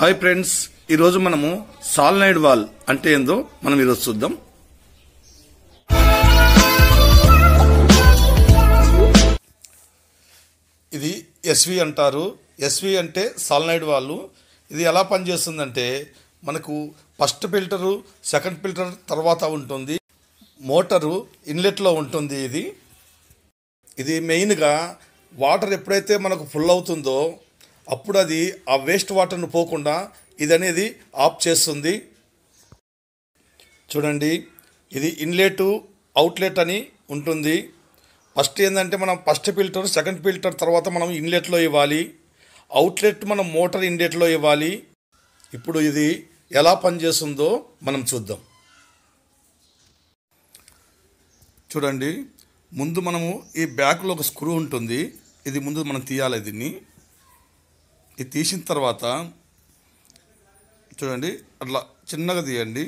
hi friends ఈరోజు మనము సాల్నైడ్ wall అంటే ఏందో మనం ఈరోజు చూద్దాం ఇది ఎస్వి అంటారు ఎస్వి అంటే సాల్నైడ్ వాళ్ళు ఇది ఎలా పనిచేస్తుందంటే మనకు ఫస్ట్ ఫిల్టరు సెకండ్ ఫిల్టర్ తర్వాత ఉంటుంది మోటరు ఇన్లెట్లో ఉంటుంది ఇది ఇది మెయిన్గా వాటర్ ఎప్పుడైతే మనకు ఫుల్ అవుతుందో అప్పుడు అది ఆ వేస్ట్ వాటర్ను పోకుండా ఇది అనేది ఆఫ్ చేస్తుంది చూడండి ఇది ఇన్లెట్ అవుట్లెట్ అని ఉంటుంది ఫస్ట్ ఏంటంటే మనం ఫస్ట్ ఫిల్టర్ సెకండ్ ఫిల్టర్ తర్వాత మనం ఇన్లెట్లో ఇవ్వాలి అవుట్లెట్ మనం మోటార్ ఇన్లెట్లో ఇవ్వాలి ఇప్పుడు ఇది ఎలా పనిచేస్తుందో మనం చూద్దాం చూడండి ముందు మనము ఈ బ్యాక్లో ఒక స్క్రూ ఉంటుంది ఇది ముందు మనం తీయాలి దీన్ని ఇది తీసిన తర్వాత చూడండి అట్లా చిన్నగా తీయండి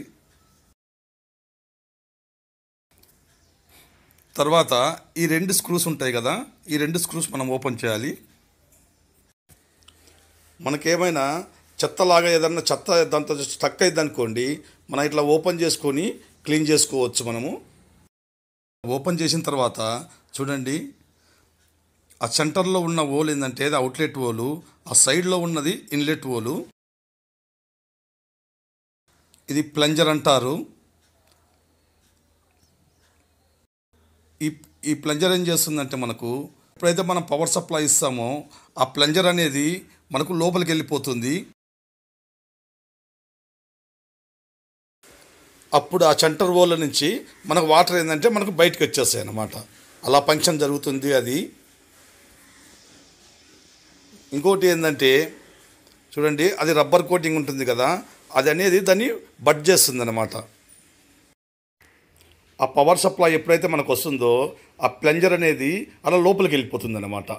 తర్వాత ఈ రెండు స్క్రూస్ ఉంటాయి కదా ఈ రెండు స్క్రూస్ మనం ఓపెన్ చేయాలి మనకేమైనా చెత్తలాగా ఏదన్నా చెత్త దాంతో స్టక్ అయింది అనుకోండి మనం ఇట్లా ఓపెన్ చేసుకొని క్లీన్ చేసుకోవచ్చు మనము ఓపెన్ చేసిన తర్వాత చూడండి ఆ సెంటర్లో ఉన్న ఓల్ ఏంటంటే అది అవుట్లెట్ ఓలు ఆ సైడ్లో ఉన్నది ఇన్లెట్ ఓలు ఇది ప్లంజర్ అంటారు ఈ ఈ ప్లంజర్ ఏం చేస్తుందంటే మనకు ఎప్పుడైతే మనం పవర్ సప్లై ఇస్తామో ఆ ప్లంజర్ అనేది మనకు లోపలికి వెళ్ళిపోతుంది అప్పుడు ఆ సెంటర్ ఓల్ నుంచి మనకు వాటర్ ఏంటంటే మనకు బయటకు వచ్చేస్తాయి అన్నమాట అలా ఫంక్షన్ జరుగుతుంది అది ఇంకోటి ఏంటంటే చూడండి అది రబ్బర్ కోటింగ్ ఉంటుంది కదా అది అనేది దాన్ని బడ్ చేస్తుంది ఆ పవర్ సప్లై ఎప్పుడైతే మనకు వస్తుందో ఆ ప్లంజర్ అనేది అలా లోపలికి వెళ్ళిపోతుంది అనమాట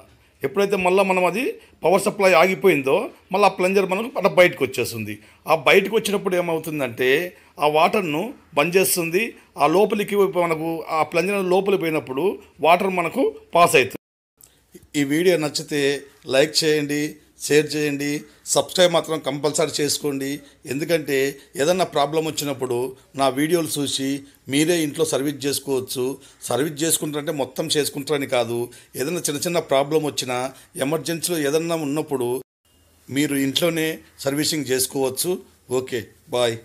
ఎప్పుడైతే మళ్ళీ మనం అది పవర్ సప్లై ఆగిపోయిందో మళ్ళీ ఆ ప్లంజర్ మనకు అలా బయటకు వచ్చేస్తుంది ఆ బయటకు వచ్చినప్పుడు ఏమవుతుందంటే ఆ వాటర్ను బంద్ చేస్తుంది ఆ లోపలికి మనకు ఆ ప్లంజర్ లోపలికి పోయినప్పుడు వాటర్ మనకు పాస్ అవుతుంది ఈ వీడియో నచ్చితే లైక్ చేయండి షేర్ చేయండి సబ్స్క్రైబ్ మాత్రం కంపల్సరీ చేసుకోండి ఎందుకంటే ఏదన్నా ప్రాబ్లం వచ్చినప్పుడు నా వీడియోలు చూసి మీరే ఇంట్లో సర్వీస్ చేసుకోవచ్చు సర్వీస్ చేసుకుంటారంటే మొత్తం చేసుకుంటారని కాదు ఏదైనా చిన్న చిన్న ప్రాబ్లం వచ్చినా ఎమర్జెన్సీలో ఏదన్నా ఉన్నప్పుడు మీరు ఇంట్లోనే సర్వీసింగ్ చేసుకోవచ్చు ఓకే బాయ్